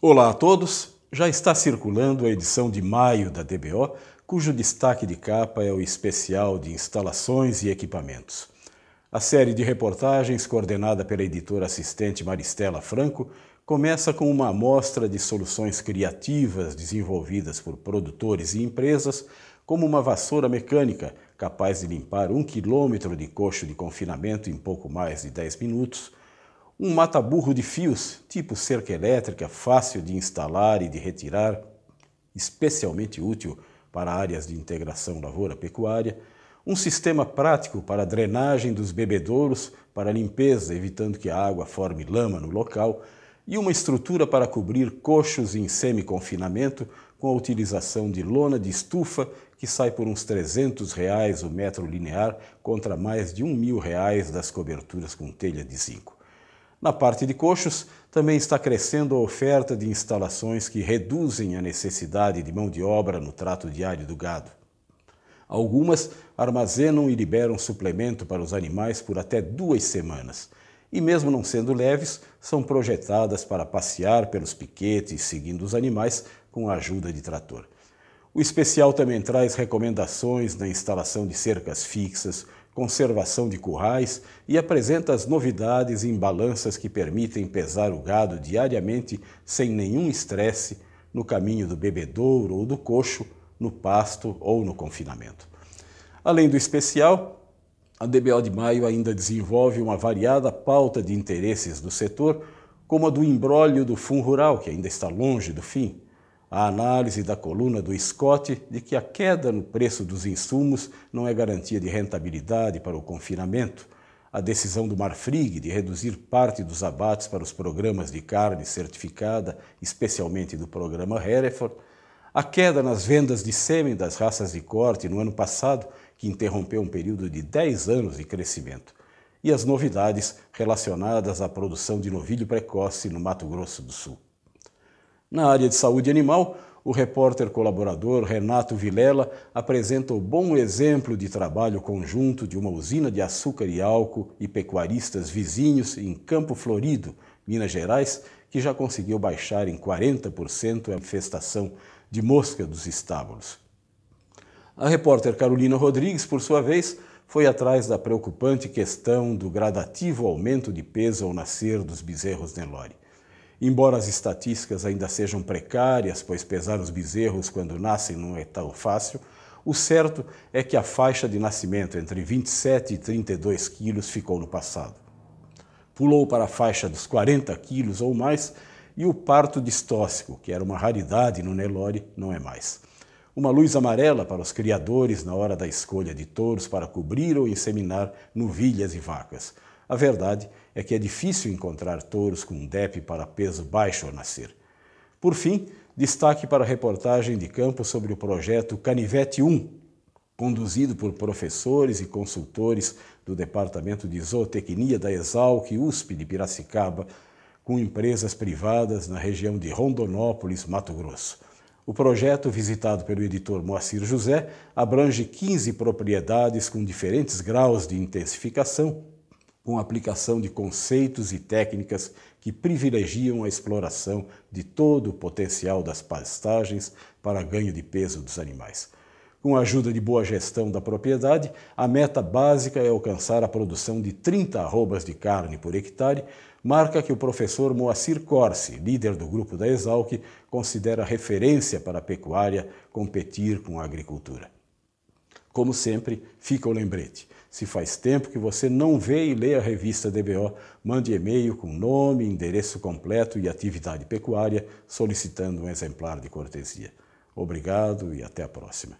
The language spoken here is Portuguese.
Olá a todos! Já está circulando a edição de maio da DBO, cujo destaque de capa é o especial de instalações e equipamentos. A série de reportagens, coordenada pela editora assistente Maristela Franco, começa com uma amostra de soluções criativas desenvolvidas por produtores e empresas, como uma vassoura mecânica capaz de limpar um quilômetro de coxo de confinamento em pouco mais de 10 minutos um mataburro de fios, tipo cerca elétrica, fácil de instalar e de retirar, especialmente útil para áreas de integração lavoura-pecuária, um sistema prático para drenagem dos bebedouros, para limpeza, evitando que a água forme lama no local, e uma estrutura para cobrir coxos em semi-confinamento com a utilização de lona de estufa que sai por uns 300 reais o metro linear contra mais de um mil reais das coberturas com telha de zinco. Na parte de coxos, também está crescendo a oferta de instalações que reduzem a necessidade de mão de obra no trato diário do gado. Algumas armazenam e liberam suplemento para os animais por até duas semanas. E, mesmo não sendo leves, são projetadas para passear pelos piquetes, seguindo os animais com a ajuda de trator. O especial também traz recomendações na instalação de cercas fixas, conservação de currais e apresenta as novidades em balanças que permitem pesar o gado diariamente sem nenhum estresse no caminho do bebedouro ou do coxo, no pasto ou no confinamento. Além do especial, a DBO de Maio ainda desenvolve uma variada pauta de interesses do setor, como a do embrólio do fundo rural, que ainda está longe do fim, a análise da coluna do Scott de que a queda no preço dos insumos não é garantia de rentabilidade para o confinamento, a decisão do Marfrig de reduzir parte dos abates para os programas de carne certificada, especialmente do programa Hereford, a queda nas vendas de sêmen das raças de corte no ano passado, que interrompeu um período de 10 anos de crescimento, e as novidades relacionadas à produção de novilho precoce no Mato Grosso do Sul. Na área de saúde animal, o repórter colaborador Renato Vilela apresenta o bom exemplo de trabalho conjunto de uma usina de açúcar e álcool e pecuaristas vizinhos em Campo Florido, Minas Gerais, que já conseguiu baixar em 40% a infestação de mosca dos estábulos. A repórter Carolina Rodrigues, por sua vez, foi atrás da preocupante questão do gradativo aumento de peso ao nascer dos bezerros Nelore. Embora as estatísticas ainda sejam precárias, pois pesar os bezerros quando nascem não é tão fácil, o certo é que a faixa de nascimento entre 27 e 32 quilos ficou no passado. Pulou para a faixa dos 40 quilos ou mais e o parto distóxico, que era uma raridade no Nelore, não é mais. Uma luz amarela para os criadores na hora da escolha de touros para cobrir ou inseminar novilhas e vacas. A verdade é que é difícil encontrar touros com DEP para peso baixo ao nascer. Por fim, destaque para a reportagem de campo sobre o projeto Canivete 1, conduzido por professores e consultores do Departamento de Zootecnia da Exalc USP de Piracicaba, com empresas privadas na região de Rondonópolis, Mato Grosso. O projeto, visitado pelo editor Moacir José, abrange 15 propriedades com diferentes graus de intensificação com a aplicação de conceitos e técnicas que privilegiam a exploração de todo o potencial das pastagens para ganho de peso dos animais. Com a ajuda de boa gestão da propriedade, a meta básica é alcançar a produção de 30 arrobas de carne por hectare, marca que o professor Moacir Corsi, líder do grupo da Exalc, considera referência para a pecuária competir com a agricultura. Como sempre, fica o lembrete. Se faz tempo que você não vê e lê a revista DBO, mande e-mail com nome, endereço completo e atividade pecuária, solicitando um exemplar de cortesia. Obrigado e até a próxima.